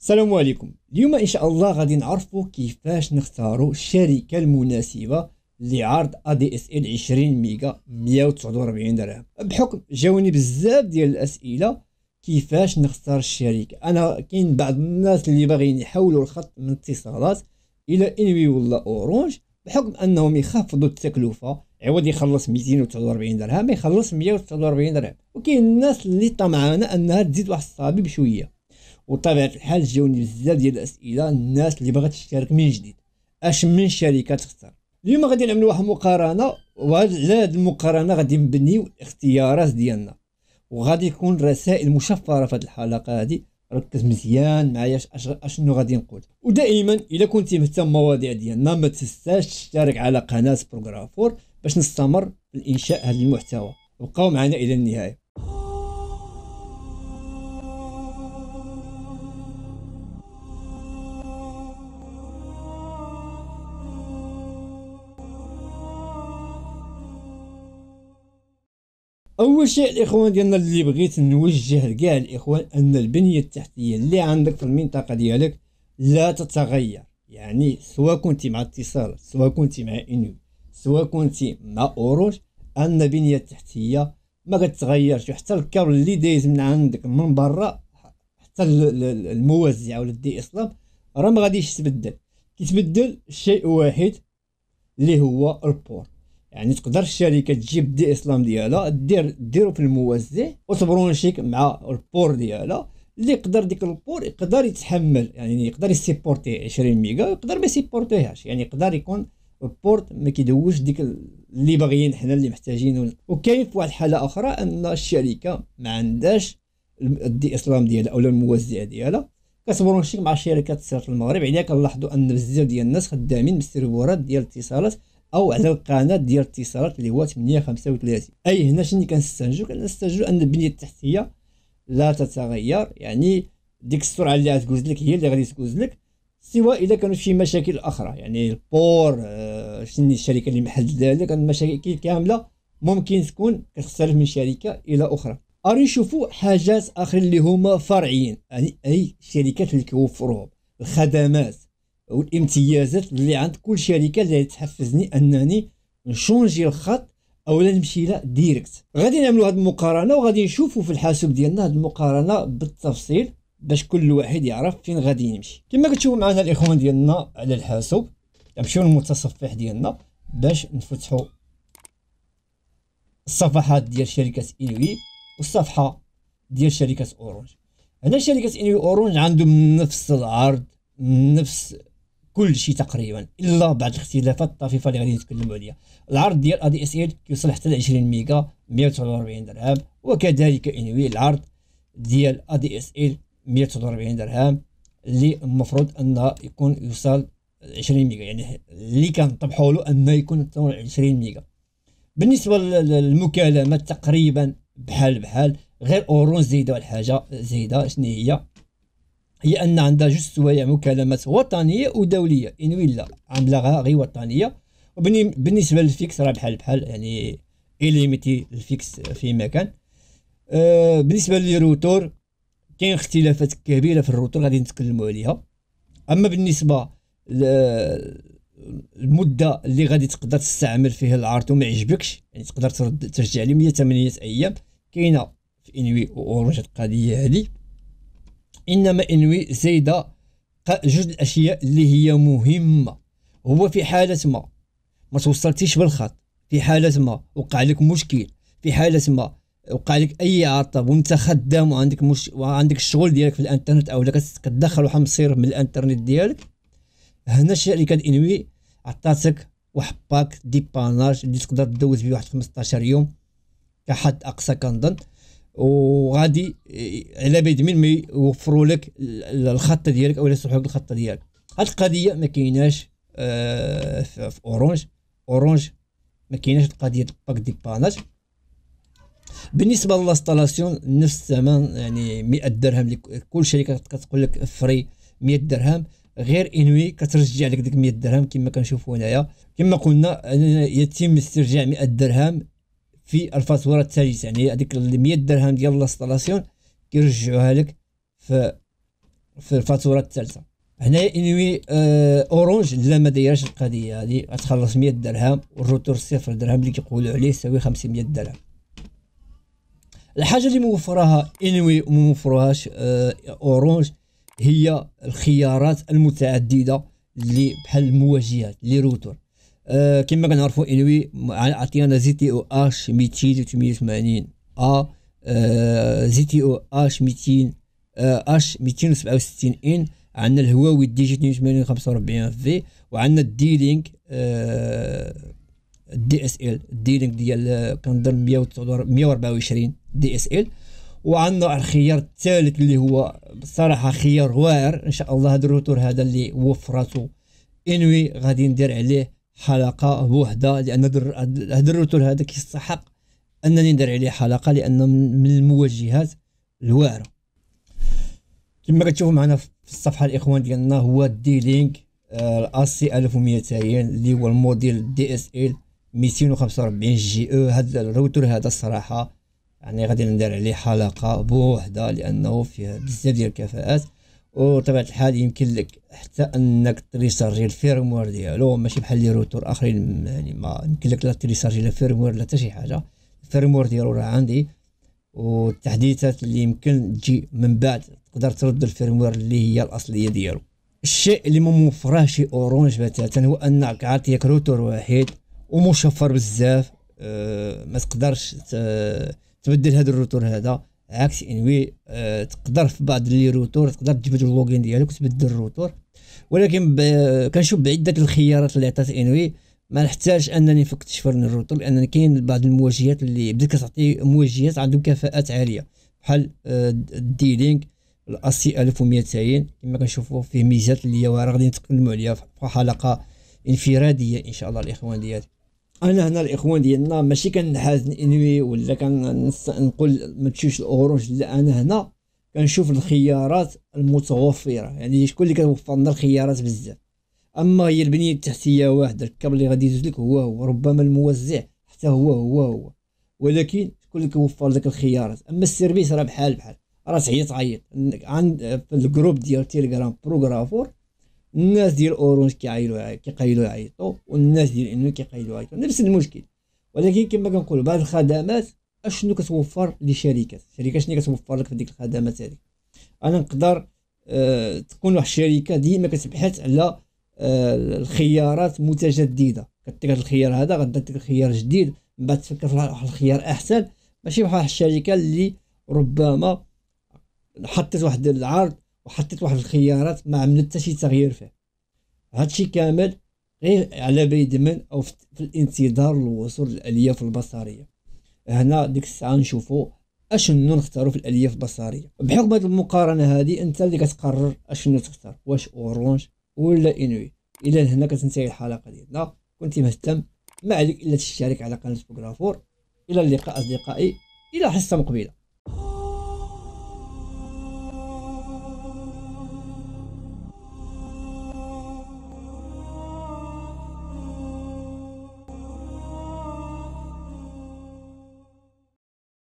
السلام عليكم اليوم ان شاء الله غادي نعرفوا كيفاش نختاروا الشركه المناسبه لعرض ا دي اس ال 20 ميجا 149 درهم بحكم جاوني بزاف ديال الاسئله كيفاش نختار الشركه انا كاين بعض الناس اللي باغيين يحولوا الخط من اتصالات الى انوي ولا اورانج بحكم انهم يخفضوا التكلفه عوض يخلص 249 درهم يخلص 149 درهم وكاين الناس اللي طمعانه انها تزيد واحد الصابي بشويه وطبيعة الحال جاوني بزاف ديال الاسئله الناس اللي بغات تشترك من جديد اش من شركه تختار اليوم غادي نعملوا واحد المقارنه وعلى هذه المقارنه غادي نبنيو الاختيارات ديالنا وغادي يكون رسائل مشفره في هذه الحلقه هذه ركز مزيان معايا اشنو غادي نقول ودائما اذا كنتي مهتم بالمواضيع ديالنا ما تنساش تشترك على قناه بروغرافور باش نستمر في انشاء هذا المحتوى وبقاو معنا الى النهايه اول شيء الاخوان ديالنا اللي بغيت نوجه لكاع الاخوان ان البنيه التحتيه اللي عندك في المنطقه ديالك لا تتغير يعني سواء كنت مع اتصال سواء كنت مع انو سواء كنت مع اوروج ان البنيه التحتيه ما كتغيرش حتى الكابل اللي دايز من عندك من برا حتى الموزع ولا الدي لاب راه ما غاديش يتبدل كيتبدل شيء واحد اللي هو البور يعني تقدر الشركه تجيب دي اسلام ديالها دير ديرو في الموزع وتبرونشيك مع البور ديالها اللي يقدر ديك البور يقدر يتحمل يعني يقدر يسيبورتي 20 ميجا يقدر ما يسيبورتيهاش يعني يقدر يكون البورت ما كيدوش ديك اللي باغيين حنا اللي محتاجينه وكاين في واحد الحاله اخرى ان الشركه ما عندهاش الدي اسلام ديالها اولا الموزع ديالها كتبرونشيك مع شركه السيرت المغرب عليك يعني كنلاحظوا ان بزاف ديال الناس خدامين بالسيرفورات ديال الاتصالات او على القناه ديال الاتصالات اللي هو 835 اي هنا شنو كنستنتجو كنستنتجو ان البنيه التحتيه لا تتغير يعني ديك السرعه اللي غتجوز لك هي اللي غادي تجوز لك سواء اذا كانوا شي مشاكل اخرى يعني البور آه، شنو الشركه اللي محدده لك المشاكل كامله ممكن تكون كتختلف من شركه الى اخرى اري نشوفوا حاجات اخرين اللي هما فرعيين يعني اي شركات اللي كيوفروهم الخدمات والامتيازات اللي عند كل شركه اللي تحفزني انني نشونجي الخط او نمشي لا ديريكت غادي نعملوا هذه المقارنه وغادي نشوفوا في الحاسوب ديالنا هذه المقارنه بالتفصيل باش كل واحد يعرف فين غادي يمشي كما كتشوفوا معنا الاخوان ديالنا على الحاسوب نمشيو للمتصفح ديالنا باش نفتحوا الصفحات ديال شركه انوي والصفحه ديال شركه اورنج هنا شركه انوي اورنج عندهم نفس العرض نفس كل شيء تقريبا الا بعض الاختلافات الطفيفه اللي غادي نتكلموا عليها العرض ديال ادي اس ال كيوصل حتى ل 20 ميجا 149 درهم وكذلك انوي العرض ديال ادي اس ال 149 درهم اللي المفروض انه يكون يوصل 20 ميجا يعني اللي طبحوا له انه يكون 20 ميجا بالنسبه للمكالمات تقريبا بحال بحال غير اورون زايده واحد الحاجه زيده شنو هي هي أن عندها جوج سوايع مكالمات وطنية ودولية إن ولا غنبلغها غير وطنية وبالنسبة للفيكس راه بحال بحال يعني ايليميتي الفيكس في مكان آه بالنسبة للروتور كاين اختلافات كبيرة في الروتور غادي نتكلموا عليها أما بالنسبة المده اللي غادي تقدر تستعمل فيها العرض وما يعجبكش يعني تقدر ترد ترجع لي 108 ايام كاينه في انوي اورنج القضيه هذه انما انوي زايده جوج الاشياء اللي هي مهمه هو في حاله ما ما توصلتيش بالخط في حاله ما وقع لك مشكل في حاله ما وقع لك اي عطب وانت خدام وعندك مش وعندك الشغل ديالك في الانترنت او كتدخل واحد المصير من الانترنت ديالك هنا شركه انوي عطاتك واحد باك ديباناج اللي تقدر دوز بيه واحد 15 يوم كحد اقصى كنظن وغادي على بيد من ما يوفروا لك الخط ديالك او يصلحوا لك الخط ديالك هاد القضيه ما كايناش آه في اورانج اورانج ما كايناش القضيه باك دي بانات بالنسبه للاستالاسيون نفس الثمن يعني 100 درهم كل شركه كتقول لك فري 100 درهم غير انوي كترجع لك ديك 100 درهم كما كنشوفوا هنايا كما قلنا يتم استرجاع 100 درهم في الفاتوره الثالثه يعني هذيك ال 100 درهم ديال الانستالاسيون كيرجعوها لك في في الفاتوره الثالثه هنايا انوي اه اورانج لا ما دايرش القضيه هذه يعني غتخلص 100 درهم والروتور صفر درهم اللي كيقولوا عليه يساوي 500 درهم الحاجه اللي موفراها انوي وما موفرهاش اه اورانج هي الخيارات المتعدده اللي بحال المواجهات لي روتور آه، كما كنعرفوا انوي عطينا زي تي او اش 288 ا أه, آه، زي تي او اش 200 آه، اش 267 ان عندنا الهواوي دي جي 82 45 في وعندنا الدي لينك دي اس ال لينك ديال كنظن 124 دي اس ال وعندنا الخيار الثالث اللي هو بصراحه خيار واعر ان شاء الله هذا الروتور هذا اللي وفرته انوي غادي ندير عليه حلقه بوحده لان الرتل هذا كيستحق انني ندير عليه حلقه لان من الموجهات الواعره كما كتشوفوا معنا في الصفحه الاخوان ديالنا هو دي لينك الاسي 1200 اللي هو الموديل دي اس ال 245 جي او هذا الروتر هذا الصراحه يعني غادي ندير عليه حلقه بوحده لانه فيه بزاف ديال الكفاءات وطبيعة الحال يمكن لك حتى انك تريسارجي الفيرموير ديالو ماشي بحال لي روتور اخرين يعني ما يمكن لك لا تريسارجي لا فيرموير لا حتى شي حاجه الفيرموير ديالو راه عندي والتحديثات اللي يمكن تجي من بعد تقدر ترد الفيرموير اللي هي الاصليه ديالو الشيء اللي ما موفرهش اورونج بتاتا هو انك عاطيك روتور واحد ومشفر بزاف أه ما تقدرش تبدل هذا الروتور هذا عكس يعني انوي آه تقدر في بعض لي روتور تقدر تجبد اللوغين ديالك وتبدل الروتور ولكن آه، كنشوف بعده الخيارات اللي عطات انوي يعني ما نحتاج انني نفك تشفر الروتور لان كاين بعض المواجهات اللي بدات كتعطي مواجهات عندهم كفاءات عاليه بحال آه، الدي لينك الاسي 1200 كما كنشوفوا فيه ميزات اللي هي غادي نتكلموا عليها في حلقه انفراديه ان شاء الله الاخوان ديالي انا هنا الاخوان ديالنا ماشي كنحاز انوي ولا كنقول ما تشوش الاوروج لا انا هنا كنشوف الخيارات المتوفره يعني شكون اللي كيوفر لنا الخيارات بزاف اما هي البنيه التحتيه واحد الكابل اللي غادي يدوز لك هو هو ربما الموزع حتى هو هو هو ولكن شكون اللي كيوفر لك الخيارات اما السيرفيس راه بحال بحال راه تعيط عيط عند في الجروب ديال تيليجرام بروغرافور الناس ديال اورنج كيعيطوا كيقيلوا يعيطوا والناس ديال انو كيقيلوا يعيطوا نفس المشكل ولكن كما كنقولوا بعض الخدمات اشنو كتوفر لشركات الشركه شنو كتوفر لك في ديك الخدمات هذيك انا نقدر أه تكون واحد الشركه ديما كتبحث على أه الخيارات متجدده كتلقى الخيار هذا غدا تلقى الخيار جديد من بعد تفكر في واحد الخيار احسن ماشي بحال واحد الشركه اللي ربما حطت واحد العرض وحطيت واحد الخيارات ما عملت حتى شي تغيير فيه هادشي كامل غير على بيد من او في الانتظار للوصول للالياف البصريه هنا ديك الساعه نشوفوا اشنو نختاروا في الالياف البصريه بحكم هذه المقارنه هذه انت اللي كتقرر اشنو تختار واش اورانج ولا انوي الى هنا كتنتهي الحلقه ديالنا كنت مهتم ما عليك الا تشترك على قناه بوغرافور الى اللقاء اصدقائي الى حصه مقبله